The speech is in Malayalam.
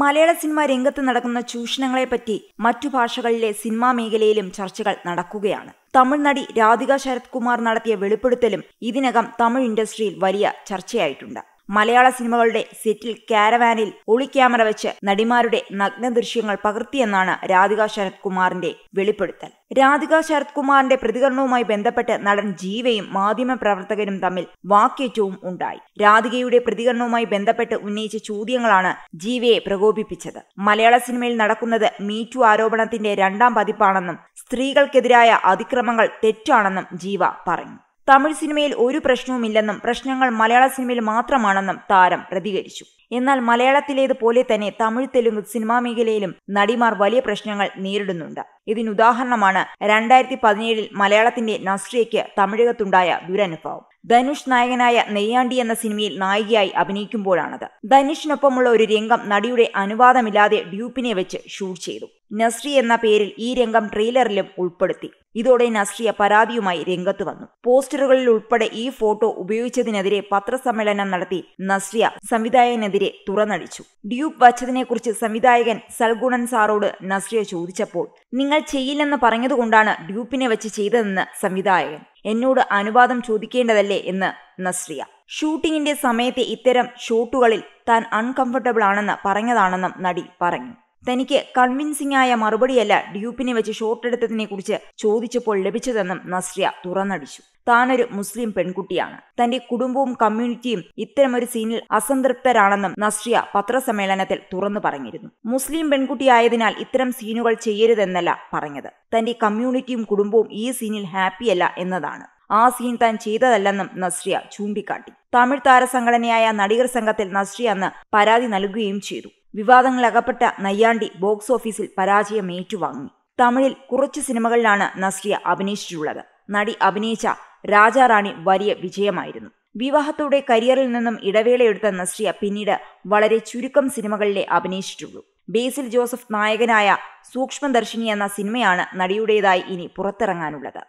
മലയാള സിനിമാ രംഗത്ത് നടക്കുന്ന ചൂഷണങ്ങളെപ്പറ്റി മറ്റു ഭാഷകളിലെ സിനിമാ മേഖലയിലും ചർച്ചകൾ നടക്കുകയാണ് തമിഴ് നടി രാധിക ശരത് കുമാർ നടത്തിയ വെളിപ്പെടുത്തലും ഇതിനകം തമിഴ് ഇൻഡസ്ട്രിയിൽ വലിയ ചർച്ചയായിട്ടുണ്ട് മലയാള സിനിമകളുടെ സെറ്റിൽ കാരവാനിൽ ഒളിക്യാമറ വെച്ച് നടിമാരുടെ നഗ്ന ദൃശ്യങ്ങൾ പകർത്തിയെന്നാണ് രാധിക ശരത് കുമാറിന്റെ വെളിപ്പെടുത്തൽ രാധിക ശരത് കുമാറിന്റെ പ്രതികരണവുമായി ബന്ധപ്പെട്ട് നടൻ ജീവയും മാധ്യമപ്രവർത്തകരും തമ്മിൽ വാക്യേറ്റവും ഉണ്ടായി രാധികയുടെ പ്രതികരണവുമായി ബന്ധപ്പെട്ട് ഉന്നയിച്ച ചോദ്യങ്ങളാണ് ജീവയെ പ്രകോപിപ്പിച്ചത് മലയാള സിനിമയിൽ നടക്കുന്നത് മീറ്റു ആരോപണത്തിന്റെ രണ്ടാം പതിപ്പാണെന്നും സ്ത്രീകൾക്കെതിരായ അതിക്രമങ്ങൾ തെറ്റാണെന്നും ജീവ പറഞ്ഞു തമിഴ് സിനിമയിൽ ഒരു പ്രശ്നവുമില്ലെന്നും പ്രശ്നങ്ങൾ മലയാള സിനിമയിൽ മാത്രമാണെന്നും താരം പ്രതികരിച്ചു എന്നാൽ മലയാളത്തിലേതുപോലെ തന്നെ തമിഴ് തെലുങ്ക് സിനിമാ മേഖലയിലും നടിമാർ വലിയ പ്രശ്നങ്ങൾ നേരിടുന്നുണ്ട് ഇതിനുദാഹരണമാണ് രണ്ടായിരത്തി പതിനേഴിൽ മലയാളത്തിന്റെ നസ്രിയയ്ക്ക് തമിഴകത്തുണ്ടായ ദുരനുഭവം ധനുഷ് നായകനായ നെയ്യാണ്ടി എന്ന സിനിമയിൽ നായികയായി അഭിനയിക്കുമ്പോഴാണത് ധനുഷിനൊപ്പമുള്ള ഒരു രംഗം നടിയുടെ അനുവാദമില്ലാതെ ഡ്യൂപ്പിനെ വെച്ച് ഷൂട്ട് ചെയ്തു നസ്രി എന്ന പേരിൽ ഈ രംഗം ട്രെയിലറിലും ഉൾപ്പെടുത്തി ഇതോടെ നസ്രിയ പരാതിയുമായി രംഗത്ത് വന്നു പോസ്റ്ററുകളിൽ ഉൾപ്പെടെ ഈ ഫോട്ടോ ഉപയോഗിച്ചതിനെതിരെ പത്രസമ്മേളനം നടത്തി നസ്രിയ സംവിധായകനെതിരെ എതിരെ തുറന്നടിച്ചു ഡ്യൂപ്പ് വച്ചതിനെക്കുറിച്ച് സംവിധായകൻ സൽഗുണൻ സാറോട് നസ്രിയ ചോദിച്ചപ്പോൾ നിങ്ങൾ ചെയ്യില്ലെന്ന് പറഞ്ഞതുകൊണ്ടാണ് ഡ്യൂപ്പിനെ വെച്ച് ചെയ്തതെന്ന് സംവിധായകൻ എന്നോട് അനുവാദം ചോദിക്കേണ്ടതല്ലേ എന്ന് നസ്രിയ ഷൂട്ടിങ്ങിന്റെ സമയത്തെ ഇത്തരം ഷോട്ടുകളിൽ താൻ അൺകംഫർട്ടബിൾ ആണെന്ന് പറഞ്ഞതാണെന്നും നടി പറഞ്ഞു തനിക്ക് കൺവിൻസിംഗ് ആയ മറുപടിയല്ല ഡ്യൂപ്പിനെ വെച്ച് ഷോട്ടെടുത്തതിനെ കുറിച്ച് ചോദിച്ചപ്പോൾ ലഭിച്ചതെന്നും നസ്രിയ തുറന്നടിച്ചു താനൊരു മുസ്ലിം പെൺകുട്ടിയാണ് തന്റെ കുടുംബവും കമ്മ്യൂണിറ്റിയും ഇത്തരമൊരു സീനിൽ അസംതൃപ്തരാണെന്നും നസ്രിയ പത്രസമ്മേളനത്തിൽ തുറന്നു പറഞ്ഞിരുന്നു മുസ്ലിം പെൺകുട്ടിയായതിനാൽ ഇത്തരം സീനുകൾ ചെയ്യരുതെന്നല്ല പറഞ്ഞത് തന്റെ കമ്മ്യൂണിറ്റിയും കുടുംബവും ഈ സീനിൽ ഹാപ്പിയല്ല എന്നതാണ് ആ സീൻ താൻ ചെയ്തതല്ലെന്നും നസ്രിയ ചൂണ്ടിക്കാട്ടി തമിഴ് താരസംഘടനയായ നടികർ സംഘത്തിൽ നസ്രിയ അന്ന് പരാതി നൽകുകയും ചെയ്തു വിവാദങ്ങളകപ്പെട്ട നയ്യാണ്ടി ബോക്സ് ഓഫീസിൽ പരാജയം ഏറ്റുവാങ്ങി തമിഴിൽ കുറച്ച് സിനിമകളിലാണ് നസ്രിയ അഭിനയിച്ചിട്ടുള്ളത് നടി അഭിനയിച്ച രാജാറാണി വലിയ വിജയമായിരുന്നു വിവാഹത്തോടെ കരിയറിൽ നിന്നും ഇടവേളയെടുത്ത നസ്രിയ പിന്നീട് വളരെ ചുരുക്കം സിനിമകളിലെ അഭിനയിച്ചിട്ടുള്ളൂ ബേസിൽ ജോസഫ് നായകനായ സൂക്ഷ്മദർശിനി എന്ന സിനിമയാണ് നടിയുടേതായി ഇനി പുറത്തിറങ്ങാനുള്ളത്